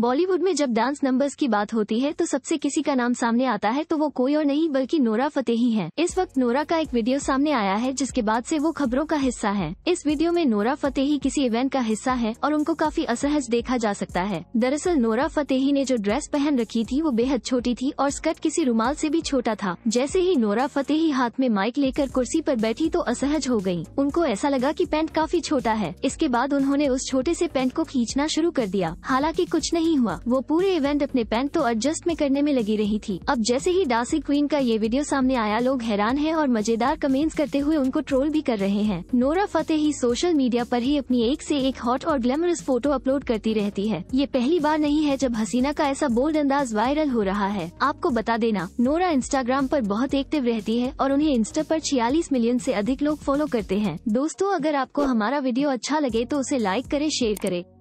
बॉलीवुड में जब dance numbers की बात होती है तो सबसे किसी का नाम सामने आता है तो वो कोई और नहीं बल्कि नोरा फतेही है इस वक्त नोरा का एक वीडियो सामने आया है जिसके बाद से वो खबरों का हिस्सा है इस वीडियो में नोरा फतेही किसी इवेंट का हिस्सा है और उनको काफी असहज देखा जा सकता है दरअसल नोरा फतेही ने जो ड्रेस पहन रखी थी वो बेहद छोटी थी और स्कर्ट किसी रूमाल ऐसी भी छोटा था जैसे ही नोरा फतेही हाथ में माइक लेकर कुर्सी आरोप बैठी तो असहज हो गयी उनको ऐसा लगा की पेंट काफी छोटा है इसके बाद उन्होंने उस छोटे ऐसी पेंट को खींचना शुरू कर दिया हालाँकि कुछ नहीं नहीं हुआ वो पूरे इवेंट अपने पैंट तो एडजस्ट में करने में लगी रही थी अब जैसे ही डासी क्वीन का ये वीडियो सामने आया लोग हैरान हैं और मजेदार कमेंट्स करते हुए उनको ट्रोल भी कर रहे हैं नोरा ही सोशल मीडिया पर ही अपनी एक से एक हॉट और ग्लैमरस फोटो अपलोड करती रहती है ये पहली बार नहीं है जब हसीना का ऐसा बोल्ड अंदाज वायरल हो रहा है आपको बता देना नोरा इंस्टाग्राम पर बहुत एक्टिव रहती है और उन्हें इंस्टा पर 46 मिलियन से अधिक लोग फॉलो करते हैं दोस्तों अगर आपको हमारा वीडियो अच्छा लगे तो उसे लाइक करें शेयर करें